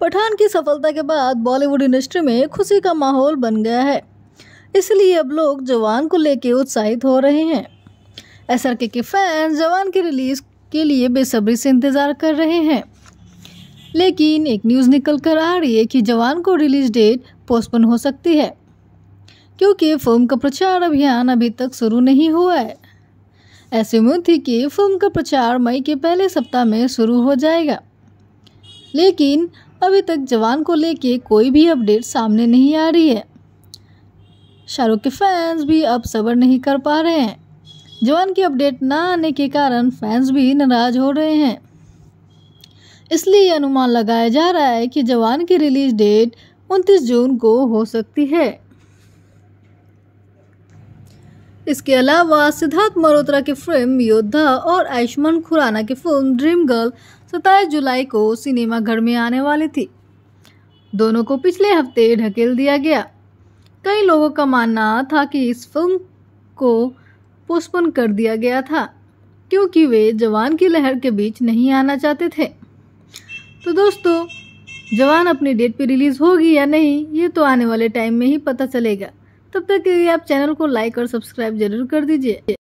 पठान की सफलता के बाद बॉलीवुड इंडस्ट्री में खुशी का माहौल बन गया है इसलिए अब लोग जवान को लेकर उत्साहित हो रहे हैं एस के, के फैंस जवान की रिलीज के लिए बेसब्री से इंतज़ार कर रहे हैं लेकिन एक न्यूज़ निकल कर आ रही है कि जवान को रिलीज डेट पोस्टपोन हो सकती है क्योंकि फिल्म का प्रचार अभियान अभी तक शुरू नहीं हुआ है ऐसी उम्मीद थी कि फिल्म का प्रचार मई के पहले सप्ताह में शुरू हो जाएगा लेकिन अभी तक जवान को लेके कोई भी अपडेट सामने नहीं आ रही है शाहरुख के फैंस भी अब सब्र नहीं कर पा रहे हैं जवान की अपडेट ना आने के कारण फैंस भी नाराज हो रहे हैं इसलिए अनुमान लगाया जा रहा है कि जवान की रिलीज डेट 29 जून को हो सकती है इसके अलावा सिद्धार्थ मल्होत्रा की फिल्म योद्धा और आयुष्मान खुराना की फिल्म ड्रीम गर्ल सत्ताईस जुलाई को सिनेमा घर में आने वाली थी दोनों को पिछले हफ्ते ढकेल दिया गया कई लोगों का मानना था कि इस फिल्म को पोस्टपोन कर दिया गया था क्योंकि वे जवान की लहर के बीच नहीं आना चाहते थे तो दोस्तों जवान अपनी डेट पर रिलीज़ होगी या नहीं ये तो आने वाले टाइम में ही पता चलेगा तब तक के लिए आप चैनल को लाइक और सब्सक्राइब जरूर कर दीजिए